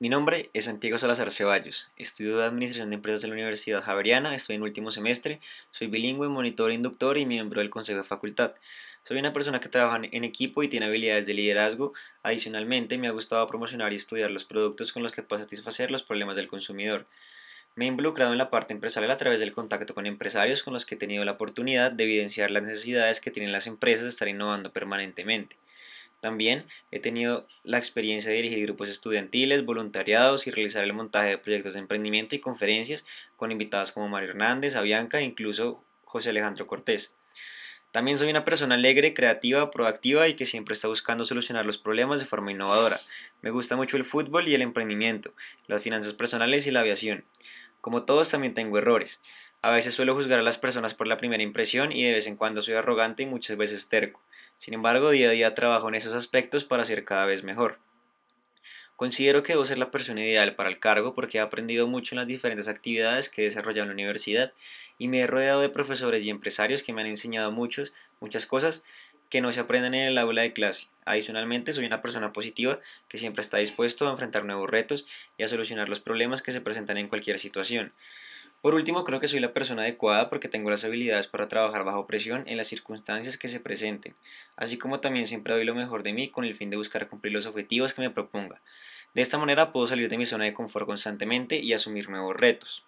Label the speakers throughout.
Speaker 1: Mi nombre es Santiago Salazar Ceballos, estudio de Administración de Empresas de la Universidad Javeriana, estoy en último semestre, soy bilingüe, monitor e inductor y miembro del Consejo de Facultad. Soy una persona que trabaja en equipo y tiene habilidades de liderazgo. Adicionalmente, me ha gustado promocionar y estudiar los productos con los que puedo satisfacer los problemas del consumidor. Me he involucrado en la parte empresarial a través del contacto con empresarios con los que he tenido la oportunidad de evidenciar las necesidades que tienen las empresas de estar innovando permanentemente. También he tenido la experiencia de dirigir grupos estudiantiles, voluntariados y realizar el montaje de proyectos de emprendimiento y conferencias con invitadas como Mario Hernández, Avianca e incluso José Alejandro Cortés. También soy una persona alegre, creativa, proactiva y que siempre está buscando solucionar los problemas de forma innovadora. Me gusta mucho el fútbol y el emprendimiento, las finanzas personales y la aviación. Como todos también tengo errores. A veces suelo juzgar a las personas por la primera impresión y de vez en cuando soy arrogante y muchas veces terco. Sin embargo, día a día trabajo en esos aspectos para ser cada vez mejor. Considero que debo ser la persona ideal para el cargo porque he aprendido mucho en las diferentes actividades que he desarrollado en la universidad y me he rodeado de profesores y empresarios que me han enseñado muchos, muchas cosas que no se aprenden en el aula de clase. Adicionalmente, soy una persona positiva que siempre está dispuesto a enfrentar nuevos retos y a solucionar los problemas que se presentan en cualquier situación. Por último, creo que soy la persona adecuada porque tengo las habilidades para trabajar bajo presión en las circunstancias que se presenten, así como también siempre doy lo mejor de mí con el fin de buscar cumplir los objetivos que me proponga. De esta manera puedo salir de mi zona de confort constantemente y asumir nuevos retos.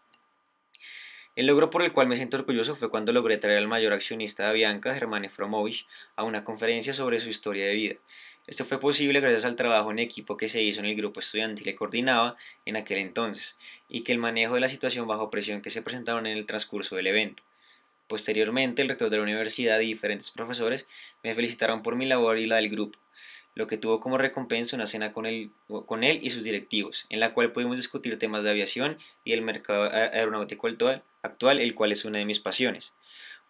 Speaker 1: El logro por el cual me siento orgulloso fue cuando logré traer al mayor accionista de Avianca, Germán Efromovich, a una conferencia sobre su historia de vida. Esto fue posible gracias al trabajo en equipo que se hizo en el grupo estudiantil que coordinaba en aquel entonces y que el manejo de la situación bajo presión que se presentaron en el transcurso del evento. Posteriormente, el rector de la universidad y diferentes profesores me felicitaron por mi labor y la del grupo, lo que tuvo como recompensa una cena con él, con él y sus directivos, en la cual pudimos discutir temas de aviación y el mercado aeronáutico actual, el cual es una de mis pasiones.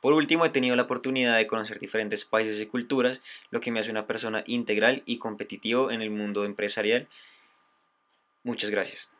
Speaker 1: Por último, he tenido la oportunidad de conocer diferentes países y culturas, lo que me hace una persona integral y competitivo en el mundo empresarial. Muchas gracias.